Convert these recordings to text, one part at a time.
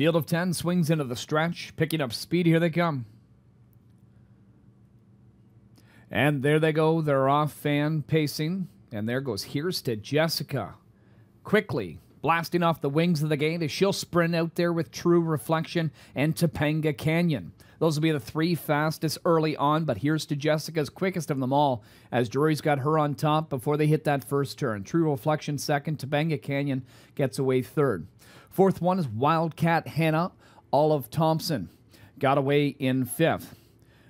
Field of 10 swings into the stretch, picking up speed. Here they come. And there they go. They're off fan pacing. And there goes. Here's to Jessica. Quickly blasting off the wings of the gate as she'll sprint out there with True Reflection and Topanga Canyon. Those will be the three fastest early on, but here's to Jessica's quickest of them all as Drury's got her on top before they hit that first turn. True Reflection second, Topanga Canyon gets away third. Fourth one is Wildcat Hannah Olive Thompson. Got away in fifth.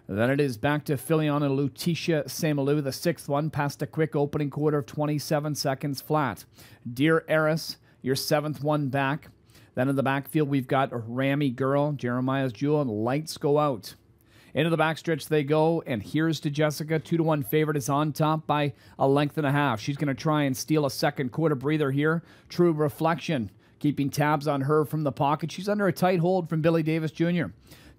Then it is back to Filiana Lutetia Samalou, the sixth one, past a quick opening quarter of 27 seconds flat. Dear Eris, your seventh one back. Then in the backfield, we've got Rammy Girl, Jeremiah's Jewel, and Lights Go Out. Into the backstretch they go, and here's to Jessica. Two to one favorite is on top by a length and a half. She's going to try and steal a second quarter breather here. True reflection keeping tabs on her from the pocket. She's under a tight hold from Billy Davis Jr.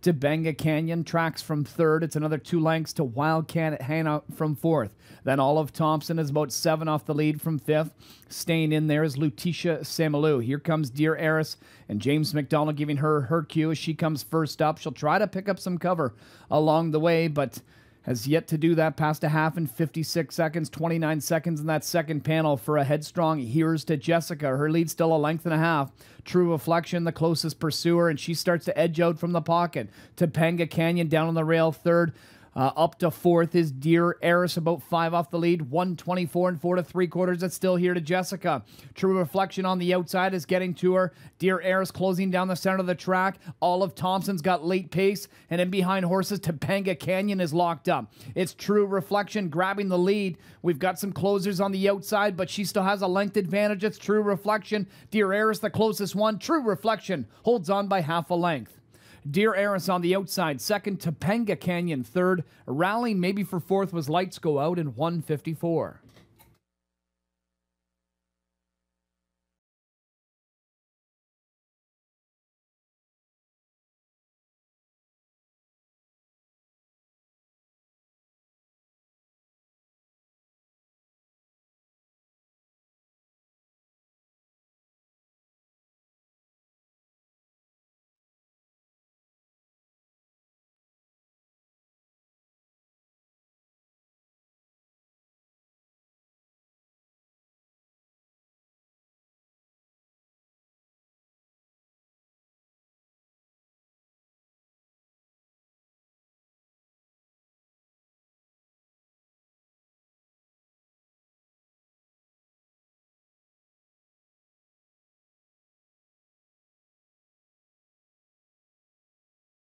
To Benga Canyon, tracks from third. It's another two lengths to Wildcat Hannah from fourth. Then Olive Thompson is about seven off the lead from fifth. Staying in there is Lutetia Samalou. Here comes Dear Eris and James McDonald giving her her cue as she comes first up. She'll try to pick up some cover along the way, but has yet to do that past a half and 56 seconds, 29 seconds in that second panel for a headstrong. Here's to Jessica. Her lead still a length and a half. True Reflection, the closest pursuer, and she starts to edge out from the pocket. Topanga Canyon down on the rail, third. Uh, up to fourth is Dear Eris, about five off the lead, 124 and four to three quarters. That's still here to Jessica. True Reflection on the outside is getting to her. Dear Eris closing down the center of the track. Olive Thompson's got late pace, and in behind horses, Topanga Canyon is locked up. It's True Reflection grabbing the lead. We've got some closers on the outside, but she still has a length advantage. It's True Reflection. Dear Eris, the closest one. True Reflection holds on by half a length. Deer Eris on the outside, second. Topanga Canyon, third. Rallying maybe for fourth was Lights Go Out in 154.